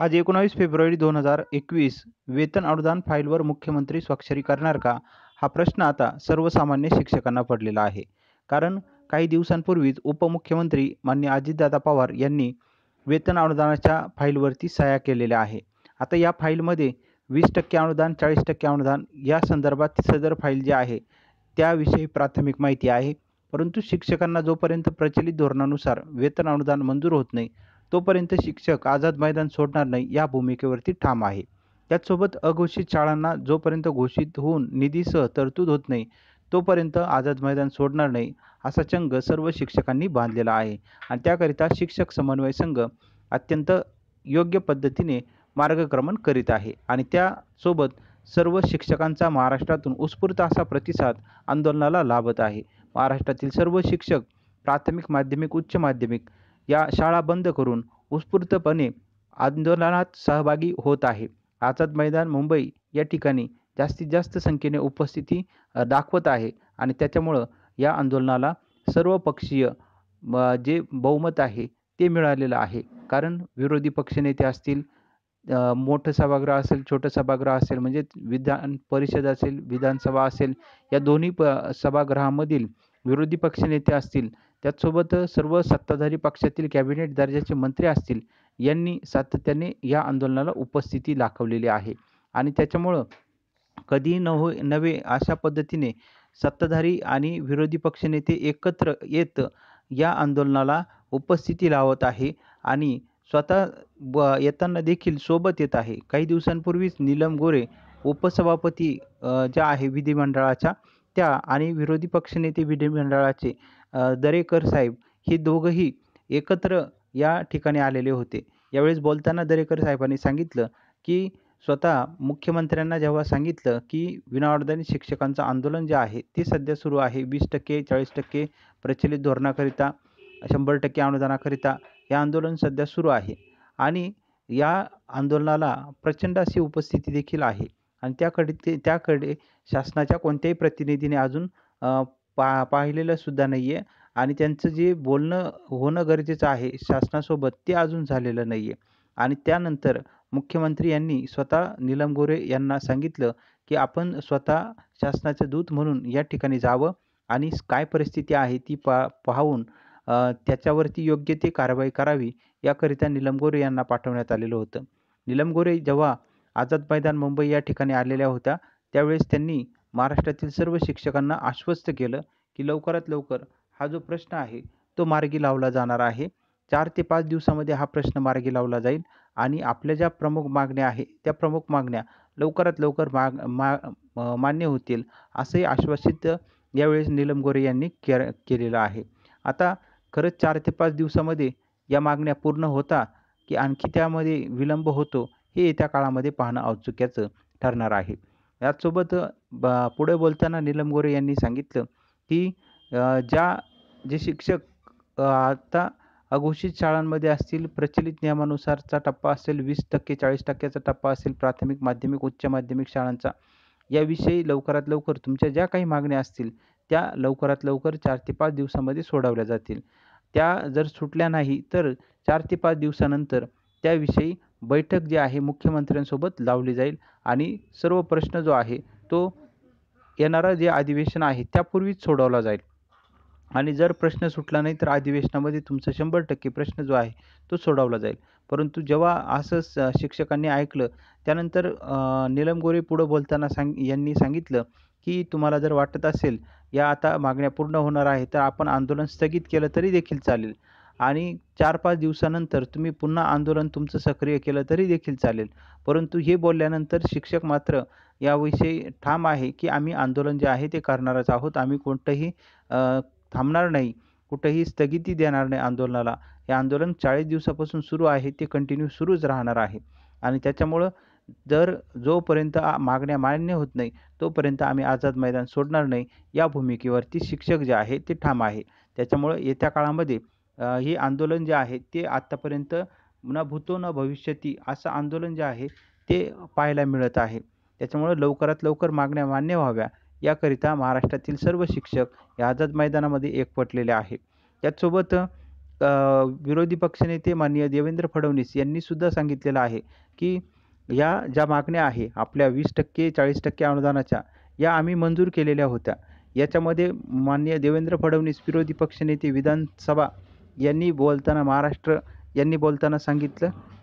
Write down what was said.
आज एकोणावीस फेब्रुवारी दोन हजार एकवीस वेतन अनुदान फाईलवर मुख्यमंत्री स्वाक्षरी करणार का हा प्रश्न आता सर्वसामान्य शिक्षकांना पडलेला आहे कारण काही दिवसांपूर्वीच उपमुख्यमंत्री मान्य अजितदादा पवार यांनी वेतन अनुदानाच्या फाईलवरती सह्या केलेल्या आहे आता या फाईलमध्ये वीस टक्के अनुदान चाळीस टक्के अनुदान या संदर्भात सदर फाईल जी आहे त्याविषयी प्राथमिक माहिती आहे परंतु शिक्षकांना जोपर्यंत प्रचलित धोरणानुसार वेतन अनुदान मंजूर होत नाही तोपर्यंत शिक्षक आझाद मैदान सोडणार नाही या भूमिकेवरती ठाम आहे त्याचसोबत अघोषित शाळांना जोपर्यंत घोषित होऊन निधीसह तरतूद होत नाही तोपर्यंत आझाद मैदान सोडणार नाही असा चंग सर्व शिक्षकांनी बांधलेला आहे आणि त्याकरिता शिक्षक समन्वय संघ अत्यंत योग्य पद्धतीने मार्गक्रमण करीत आहे आणि त्यासोबत सर्व शिक्षकांचा महाराष्ट्रातून उत्स्फूर्त असा प्रतिसाद आंदोलनाला लाभत आहे महाराष्ट्रातील सर्व शिक्षक प्राथमिक माध्यमिक उच्च माध्यमिक या शाळा बंद करून उत्स्फूर्तपणे आंदोलनात सहभागी होत आहे आझाद मैदान मुंबई या ठिकाणी जास्तीत जास्त संख्येने उपस्थिती दाखवत आहे आणि त्याच्यामुळं या आंदोलनाला सर्व पक्षीय जे बहुमत आहे ते मिळालेलं आहे कारण विरोधी पक्षनेते असतील मोठं सभागृह असेल छोटं सभागृह असेल म्हणजे विधान परिषद असेल विधानसभा असेल या दोन्ही प सभागृहामधील विरोधी पक्षनेते असतील त्याचसोबत सर्व सत्ताधारी पक्षातील कॅबिनेट दर्जाचे मंत्री असतील यांनी सातत्याने या आंदोलनाला उपस्थिती दाखवलेली आहे आणि त्याच्यामुळं कधीही न नव्हे अशा पद्धतीने सत्ताधारी आणि विरोधी पक्षनेते एकत्र येत या आंदोलनाला उपस्थिती लावत आहे आणि स्वतः ब येताना देखील सोबत येत आहे काही दिवसांपूर्वीच नीलम गोरे उपसभापती ज्या आहे विधिमंडळाच्या त्या आणि विरोधी पक्षनेते विधिमंडळाचे दरेकर साहेब हे दोघंही एकत्र या ठिकाणी आलेले होते यावेळेस बोलताना दरेकर साहेबांनी सांगितलं की स्वतः मुख्यमंत्र्यांना जेव्हा सांगितलं की विनाअनुदानित शिक्षकांचं आंदोलन जे आहे ते सध्या सुरू आहे वीस टक्के चाळीस टक्के प्रचलित धोरणाकरिता शंभर टक्के अनुदानाकरिता हे आंदोलन सध्या सुरू आहे आणि या आंदोलनाला प्रचंड अशी उपस्थिती देखील आहे आणि त्याकडे ते त्याकडे शासनाच्या कोणत्याही प्रतिनिधीने अजून पा सुद्धा नाही आहे आणि त्यांचं जे बोलणं होणं गरजेचं आहे शासनासोबत ते अजून झालेलं नाही आहे आणि त्यानंतर मुख्यमंत्री यांनी स्वतः नीलम गोरे यांना सांगितलं की आपण स्वतः शासनाचं दूत म्हणून या ठिकाणी जावं आणि काय परिस्थिती आहे ती पा पाहून त्याच्यावरती योग्य ती कारवाई करावी याकरिता नीलम गोरे यांना पाठवण्यात आलेलं होतं नीलम गोरे जेव्हा आझाद मैदान मुंबई या ठिकाणी आलेल्या होत्या त्यावेळेस त्यांनी महाराष्ट्रातील सर्व शिक्षकांना आश्वस्त केलं की लवकरात लवकर हा जो प्रश्न आहे तो मार्गी लावला जाणार आहे चार ते पाच दिवसामध्ये हा प्रश्न मार्गी लावला जाईल आणि आपल्या ज्या प्रमुख मागण्या आहे त्या प्रमुख मागण्या लवकरात लवकर माग मा मान्य होतील असंही आश्वासित यावेळेस नीलम गोरे यांनी के केलेलं आहे आता खरंच चार ते पाच दिवसामध्ये या मागण्या पूर्ण होता की आणखी त्यामध्ये विलंब होतो हे येत्या काळामध्ये पाहणं औत्सुक्याचं ठरणार आहे याचसोबत ब पुढे बोलताना नीलम गोरे यांनी सांगितलं की ज्या जे शिक्षक आता अघोषित शाळांमध्ये असतील प्रचलित नियमानुसारचा टप्पा असेल वीस टक्के चाळीस टक्क्याचा टप्पा असेल प्राथमिक माध्यमिक उच्च माध्यमिक शाळांचा याविषयी लवकरात लवकर तुमच्या ज्या काही मागण्या असतील त्या लवकरात लवकर चार ते पाच दिवसामध्ये सोडवल्या जातील त्या जर सुटल्या नाही तर चार ते पाच दिवसानंतर त्याविषयी बैठक जी आहे मुख्यमंत्र्यांसोबत लावली जाईल आणि सर्व प्रश्न जो आहे तो येणारं जे अधिवेशन आहे त्यापूर्वीच सोडवला जाईल आणि जर प्रश्न सुटला नाही तर अधिवेशनामध्ये तुमचा शंभर टक्के प्रश्न जो आहे तो सोडवला जाईल परंतु जेव्हा असं शिक्षकांनी ऐकलं त्यानंतर नीलम गोरे पुढं बोलताना सांग यांनी सांगितलं की तुम्हाला जर वाटत असेल या आता मागण्या पूर्ण होणार आहे तर आपण आंदोलन स्थगित केलं तरी देखील चालेल आणि चार पाच दिवसानंतर तुम्ही पुन्हा आंदोलन तुमचं सक्रिय केलं तरी देखील चालेल परंतु हे बोलल्यानंतर शिक्षक मात्र याविषयी ठाम आहे की आम्ही आंदोलन जे आहे ते करणारच आहोत आम्ही कोणतंही थांबणार नाही कुठेही स्थगिती देणार नाही आंदोलनाला हे आंदोलन चाळीस दिवसापासून सुरू आहे ते कंटिन्यू सुरूच राहणार आहे आणि त्याच्यामुळं जर जोपर्यंत मागण्या मान्य होत नाही तोपर्यंत आम्ही आझाद मैदान सोडणार नाही या भूमिकेवरती शिक्षक जे आहे ते ठाम आहे त्याच्यामुळं येत्या काळामध्ये हे आंदोलन जे आहे ते आत्तापर्यंत न भूतो न भविष्यती असं आंदोलन जे आहे ते पाहायला मिळत आहे त्याच्यामुळं लवकरात लवकर मागण्या मान्य व्हाव्या याकरिता महाराष्ट्रातील सर्व शिक्षक या आझाद मैदानामध्ये एकवटलेले आहे त्याचसोबत विरोधी पक्षनेते माननीय देवेंद्र फडणवीस यांनीसुद्धा सांगितलेलं आहे की या ज्या मागण्या आहे आपल्या वीस टक्के चाळीस टक्के अनुदानाच्या या आम्ही मंजूर केलेल्या होत्या याच्यामध्ये माननीय देवेंद्र फडणवीस विरोधी पक्षनेते विधानसभा यांनी बोलताना महाराष्ट्र यांनी बोलताना सांगितलं